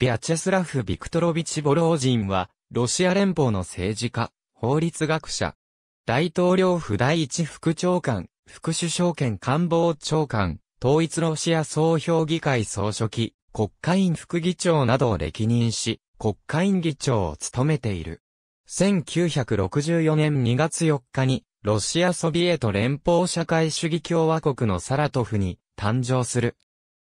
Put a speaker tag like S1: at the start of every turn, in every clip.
S1: ビャチェスラフ・ビクトロビチ・ボロージンは、ロシア連邦の政治家、法律学者、大統領府第一副長官、副首相兼官房長官、統一ロシア総評議会総書記、国会院副議長などを歴任し、国会院議長を務めている。1964年2月4日に、ロシアソビエト連邦社会主義共和国のサラトフに誕生する。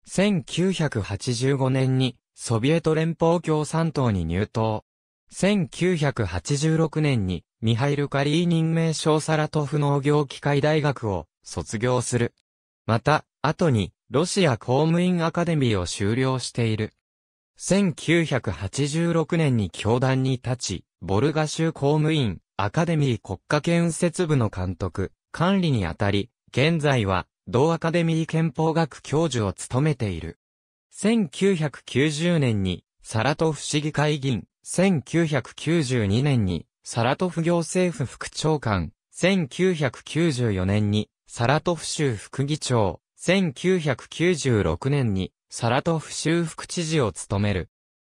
S1: 1985年にソビエト連邦共産党に入党。1986年にミハイル・カリー任命小サラトフ農業機械大学を卒業する。また、後にロシア公務員アカデミーを修了している。1986年に教団に立ち、ボルガ州公務員アカデミー国家建設部の監督、管理にあたり、現在は同アカデミー憲法学教授を務めている。1990年にサラトフ市議会議員、1992年にサラトフ行政府副長官、1994年にサラトフ州副議長、1996年にサラトフ州副知事を務める。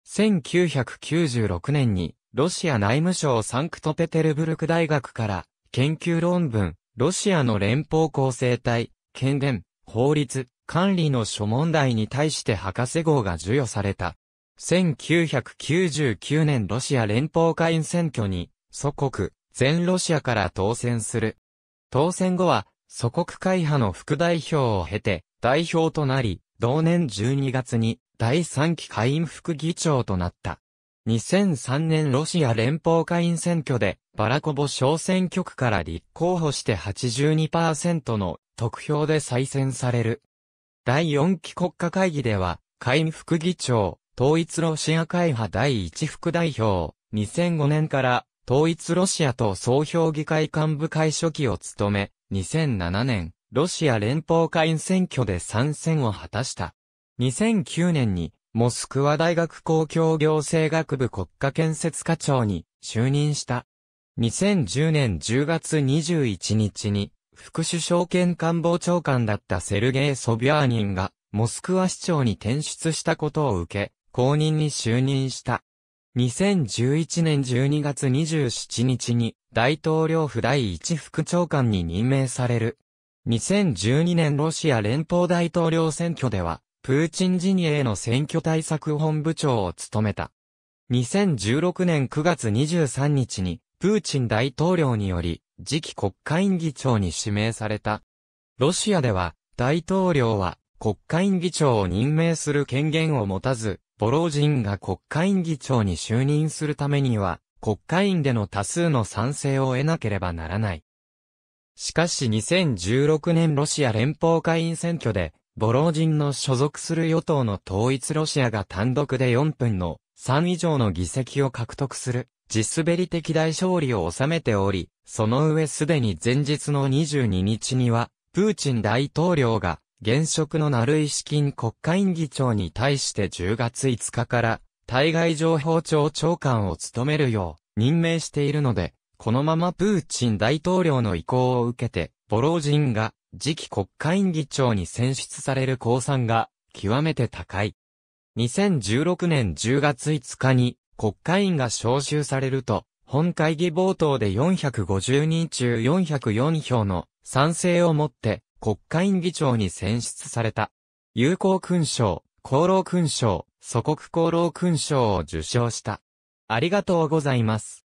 S1: 1996年にロシア内務省サンクトペテルブルク大学から研究論文、ロシアの連邦構成体、権限、法律、管理の諸問題に対して博士号が授与された。1999年ロシア連邦会員選挙に、祖国、全ロシアから当選する。当選後は、祖国会派の副代表を経て、代表となり、同年12月に、第3期会員副議長となった。2003年ロシア連邦会員選挙で、バラコボ小選挙区から立候補して82%の得票で再選される。第4期国家会議では、会員副議長、統一ロシア会派第1副代表、2005年から統一ロシアと総評議会幹部会初期を務め、2007年、ロシア連邦会員選挙で参戦を果たした。2009年に、モスクワ大学公共行政学部国家建設課長に就任した。2010年10月21日に、副首相兼官房長官だったセルゲイ・ソビャーニンが、モスクワ市長に転出したことを受け、公認に就任した。2011年12月27日に、大統領府第一副長官に任命される。2012年ロシア連邦大統領選挙では、プーチン陣営の選挙対策本部長を務めた。2016年9月23日に、プーチン大統領により、次期国会議長に指名された。ロシアでは、大統領は国会議長を任命する権限を持たず、ボロージンが国会議長に就任するためには、国会員での多数の賛成を得なければならない。しかし2016年ロシア連邦会員選挙で、ボロージンの所属する与党の統一ロシアが単独で4分の3以上の議席を獲得する、地滑り的大勝利を収めており、その上すでに前日の22日には、プーチン大統領が、現職のナルイシキン国会議長に対して10月5日から、対外情報庁長官を務めるよう任命しているので、このままプーチン大統領の意向を受けて、ボロージンが次期国会議長に選出される公算が極めて高い。2016年10月5日に国会員が招集されると、本会議冒頭で450人中404票の賛成をもって国会議長に選出された。友好勲章、功労勲章、祖国功労勲章を受章した。ありがとうございます。